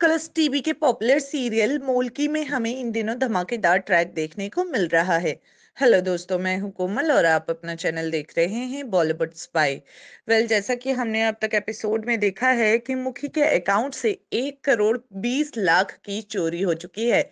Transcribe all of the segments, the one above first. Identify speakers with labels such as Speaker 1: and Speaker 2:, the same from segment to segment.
Speaker 1: colours TV के popular serial Molkki में हमें इन दिनों धमाकेदार ट्रैक देखने को मिल रहा है हेलो दोस्तों मैं हूं कोमल और आप अपना चैनल देख रहे हैं बॉलीवुड स्पाई वेल जैसा कि हमने अब तक एपिसोड में देखा है कि मुखी के अकाउंट से एक करोड़ बीस लाख की चोरी हो चुकी है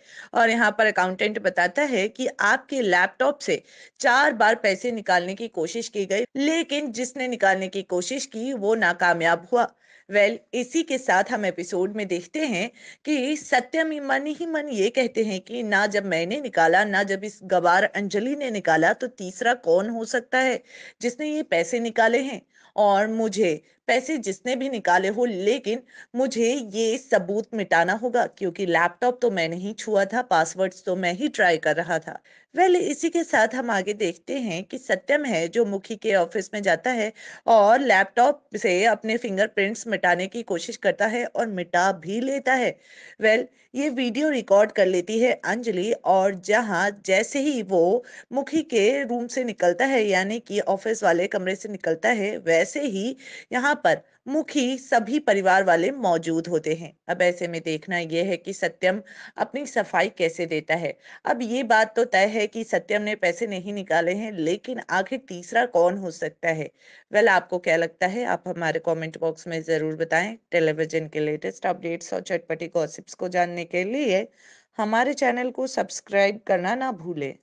Speaker 1: और यहां पर अकाउंटेंट बताता है कि आपके लैपटॉप से चार बार पैसे निकालने की कोशिश की गई लेकिन जिसने निकालने की कोशिश की वो नाकामयाब हुआ वेल well, इसी के साथ हम एपिसोड में देखते हैं कि सत्यम मन ही मन ये कहते हैं कि ना जब मैंने निकाला ना जब इस गवार अंजलि ने निकाला तो तीसरा कौन हो सकता है जिसने ये पैसे निकाले हैं और मुझे पैसे जिसने भी निकाले हो लेकिन मुझे ये सबूत मिटाना होगा क्योंकि लैपटॉप तो मैं नहीं छुआ था पासवर्ड्स तो मैं ही ट्राई कर रहा था वेल well, इसी के साथ हम आगे देखते हैं कि सत्यम है जो मुखी के ऑफिस में जाता है और लैपटॉप से अपने फिंगरप्रिंट्स मिटाने की कोशिश करता है और मिटा भी लेता है वेल well, ये वीडियो रिकॉर्ड कर लेती है अंजलि और जहां जैसे ही वो मुखी के रूम से निकलता है यानी कि ऑफिस वाले कमरे से निकलता है वैसे ही यहाँ पर मुखी सभी परिवार वाले मौजूद होते हैं अब ऐसे में देखना यह है कि सत्यम अपनी सफाई कैसे देता है अब ये बात तो तय है कि सत्यम ने पैसे नहीं निकाले हैं लेकिन आखिर तीसरा कौन हो सकता है वेल आपको क्या लगता है आप हमारे कमेंट बॉक्स में ज़रूर बताएं टेलीविजन के लेटेस्ट अपडेट्स और चटपटी गॉसिप्स को जानने के लिए हमारे चैनल को सब्सक्राइब करना ना भूलें